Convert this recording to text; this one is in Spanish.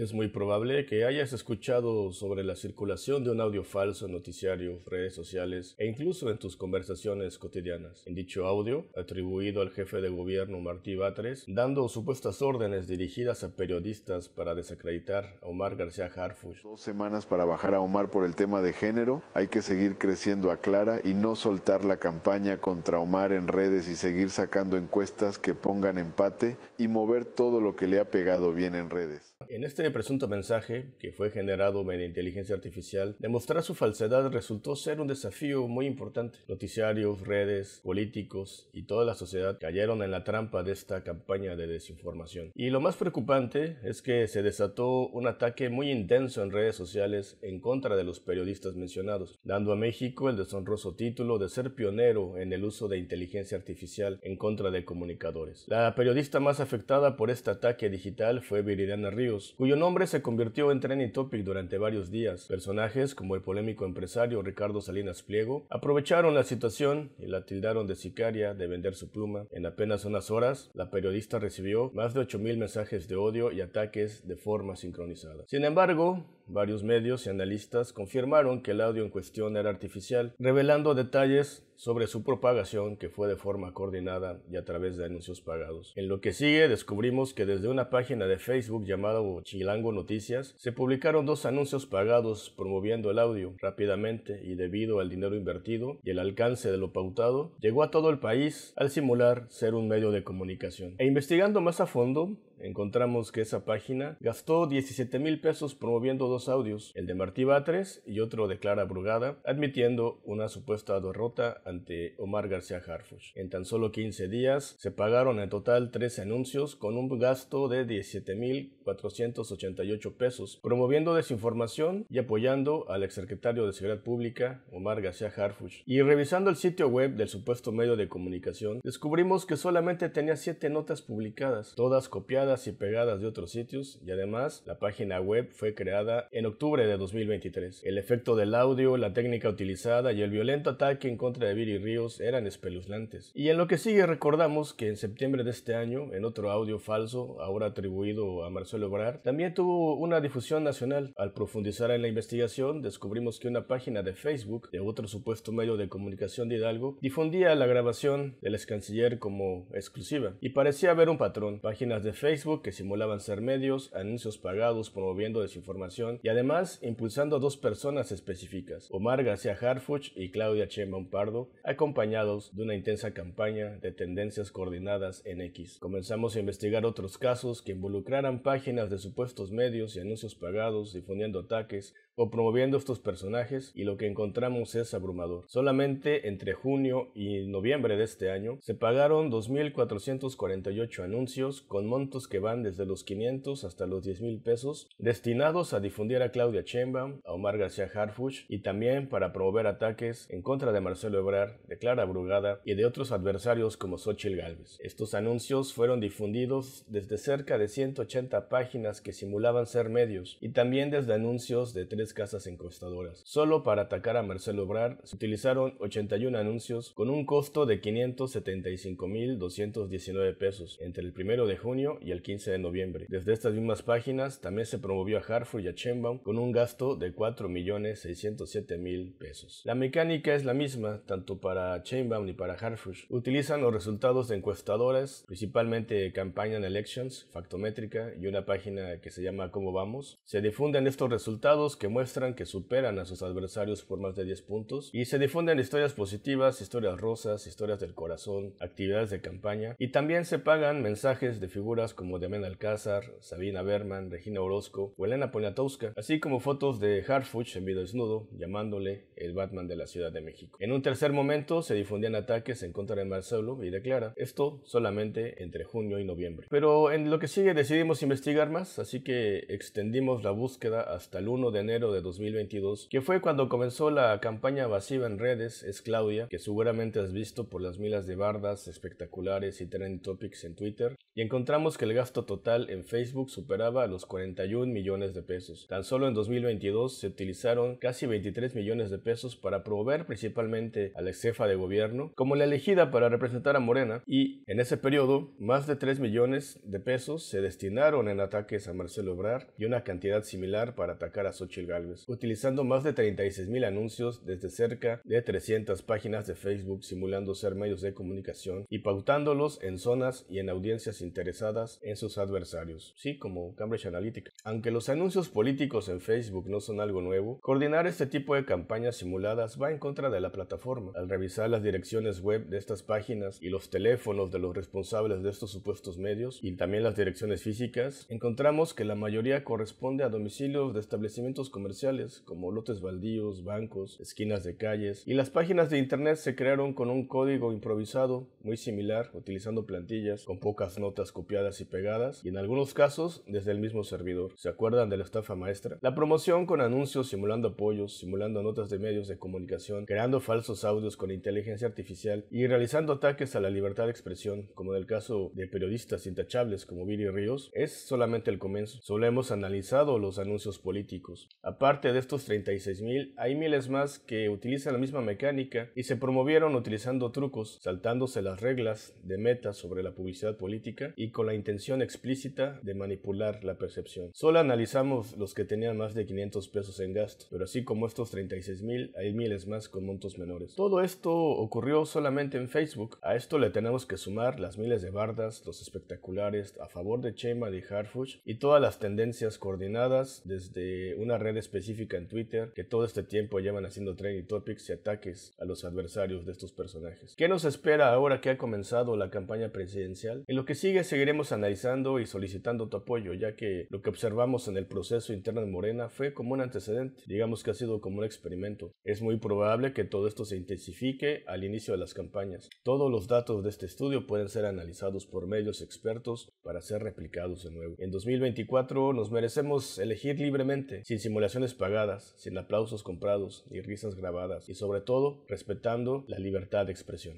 Es muy probable que hayas escuchado sobre la circulación de un audio falso en noticiarios, redes sociales e incluso en tus conversaciones cotidianas. En dicho audio, atribuido al jefe de gobierno Martí Batres, dando supuestas órdenes dirigidas a periodistas para desacreditar a Omar García Harfuch. Dos semanas para bajar a Omar por el tema de género, hay que seguir creciendo a Clara y no soltar la campaña contra Omar en redes y seguir sacando encuestas que pongan empate y mover todo lo que le ha pegado bien en redes. En este presunto mensaje, que fue generado mediante inteligencia artificial, demostrar su falsedad resultó ser un desafío muy importante. Noticiarios, redes, políticos y toda la sociedad cayeron en la trampa de esta campaña de desinformación. Y lo más preocupante es que se desató un ataque muy intenso en redes sociales en contra de los periodistas mencionados, dando a México el deshonroso título de ser pionero en el uso de inteligencia artificial en contra de comunicadores. La periodista más afectada por este ataque digital fue Viridiana Ríos, cuyo nombre se convirtió en trending topic durante varios días. Personajes como el polémico empresario Ricardo Salinas Pliego aprovecharon la situación y la tildaron de sicaria, de vender su pluma. En apenas unas horas, la periodista recibió más de 8.000 mensajes de odio y ataques de forma sincronizada. Sin embargo, Varios medios y analistas confirmaron que el audio en cuestión era artificial, revelando detalles sobre su propagación que fue de forma coordinada y a través de anuncios pagados. En lo que sigue descubrimos que desde una página de Facebook llamada Chilango Noticias se publicaron dos anuncios pagados promoviendo el audio rápidamente y debido al dinero invertido y el alcance de lo pautado llegó a todo el país al simular ser un medio de comunicación. E investigando más a fondo encontramos que esa página gastó 17 mil pesos promoviendo dos audios, el de Martí Batres y otro de Clara Brugada, admitiendo una supuesta derrota ante Omar García Harfuch. En tan solo 15 días se pagaron en total 13 anuncios con un gasto de 17.488 pesos, promoviendo desinformación y apoyando al secretario de Seguridad Pública, Omar García Harfuch. Y revisando el sitio web del supuesto medio de comunicación, descubrimos que solamente tenía 7 notas publicadas, todas copiadas y pegadas de otros sitios, y además la página web fue creada en octubre de 2023. El efecto del audio, la técnica utilizada y el violento ataque en contra de Viri Ríos eran espeluznantes. Y en lo que sigue recordamos que en septiembre de este año, en otro audio falso, ahora atribuido a Marcelo Ebrard, también tuvo una difusión nacional. Al profundizar en la investigación, descubrimos que una página de Facebook de otro supuesto medio de comunicación de Hidalgo difundía la grabación del ex canciller como exclusiva. Y parecía haber un patrón. Páginas de Facebook que simulaban ser medios, anuncios pagados promoviendo desinformación y además impulsando a dos personas específicas, Omar García Harfuch y Claudia Chema Pardo, acompañados de una intensa campaña de tendencias coordinadas en X. Comenzamos a investigar otros casos que involucraran páginas de supuestos medios y anuncios pagados difundiendo ataques o promoviendo estos personajes y lo que encontramos es abrumador. Solamente entre junio y noviembre de este año se pagaron 2.448 anuncios con montos que van desde los 500 hasta los 10.000 pesos destinados a difundir a Claudia Chemba, a Omar García Harfuch y también para promover ataques en contra de Marcelo Ebrard, de Clara Brugada y de otros adversarios como Xochitl Galvez. Estos anuncios fueron difundidos desde cerca de 180 páginas que simulaban ser medios y también desde anuncios de casas encuestadoras. Solo para atacar a Marcelo Obrar se utilizaron 81 anuncios con un costo de 575.219 pesos entre el 1 de junio y el 15 de noviembre. Desde estas mismas páginas también se promovió a Harford y a Chainbaum con un gasto de 4.607.000 pesos. La mecánica es la misma tanto para Chainbaum y para Harford. Utilizan los resultados de encuestadoras, principalmente campaña en Elections, Factométrica y una página que se llama Cómo Vamos. Se difunden estos resultados que muestran que superan a sus adversarios por más de 10 puntos y se difunden historias positivas, historias rosas, historias del corazón, actividades de campaña y también se pagan mensajes de figuras como Damián Alcázar, Sabina Berman, Regina Orozco o Elena Poniatowska, así como fotos de Harfuch en vida desnudo llamándole el Batman de la Ciudad de México. En un tercer momento se difundían ataques en contra de Marcelo y declara esto solamente entre junio y noviembre. Pero en lo que sigue decidimos investigar más, así que extendimos la búsqueda hasta el 1 de enero de 2022, que fue cuando comenzó la campaña masiva en redes, es Claudia, que seguramente has visto por las milas de bardas espectaculares y trending topics en Twitter, y encontramos que el gasto total en Facebook superaba los 41 millones de pesos. Tan solo en 2022 se utilizaron casi 23 millones de pesos para promover principalmente a la ex jefa de gobierno como la elegida para representar a Morena y en ese periodo más de 3 millones de pesos se destinaron en ataques a Marcelo Obrar y una cantidad similar para atacar a Xochitl utilizando más de 36.000 anuncios desde cerca de 300 páginas de Facebook simulando ser medios de comunicación y pautándolos en zonas y en audiencias interesadas en sus adversarios, sí, como Cambridge Analytica. Aunque los anuncios políticos en Facebook no son algo nuevo, coordinar este tipo de campañas simuladas va en contra de la plataforma. Al revisar las direcciones web de estas páginas y los teléfonos de los responsables de estos supuestos medios y también las direcciones físicas, encontramos que la mayoría corresponde a domicilios de establecimientos comerciales comerciales, como lotes baldíos, bancos, esquinas de calles, y las páginas de Internet se crearon con un código improvisado muy similar, utilizando plantillas, con pocas notas copiadas y pegadas, y en algunos casos desde el mismo servidor. ¿Se acuerdan de la estafa maestra? La promoción con anuncios simulando apoyos, simulando notas de medios de comunicación, creando falsos audios con inteligencia artificial y realizando ataques a la libertad de expresión, como en el caso de periodistas intachables como Viri Ríos, es solamente el comienzo. Solo hemos analizado los anuncios políticos. Aparte de estos 36.000, hay miles más que utilizan la misma mecánica y se promovieron utilizando trucos, saltándose las reglas de meta sobre la publicidad política y con la intención explícita de manipular la percepción. Solo analizamos los que tenían más de 500 pesos en gasto, pero así como estos 36.000, hay miles más con montos menores. Todo esto ocurrió solamente en Facebook. A esto le tenemos que sumar las miles de bardas, los espectaculares a favor de Chema y Harfuch y todas las tendencias coordinadas desde una red específica en Twitter que todo este tiempo llevan haciendo trending topics y ataques a los adversarios de estos personajes. ¿Qué nos espera ahora que ha comenzado la campaña presidencial? En lo que sigue seguiremos analizando y solicitando tu apoyo, ya que lo que observamos en el proceso interno de Morena fue como un antecedente, digamos que ha sido como un experimento. Es muy probable que todo esto se intensifique al inicio de las campañas. Todos los datos de este estudio pueden ser analizados por medios expertos para ser replicados de nuevo. En 2024 nos merecemos elegir libremente, sin simulación pagadas, sin aplausos comprados ni risas grabadas, y sobre todo respetando la libertad de expresión.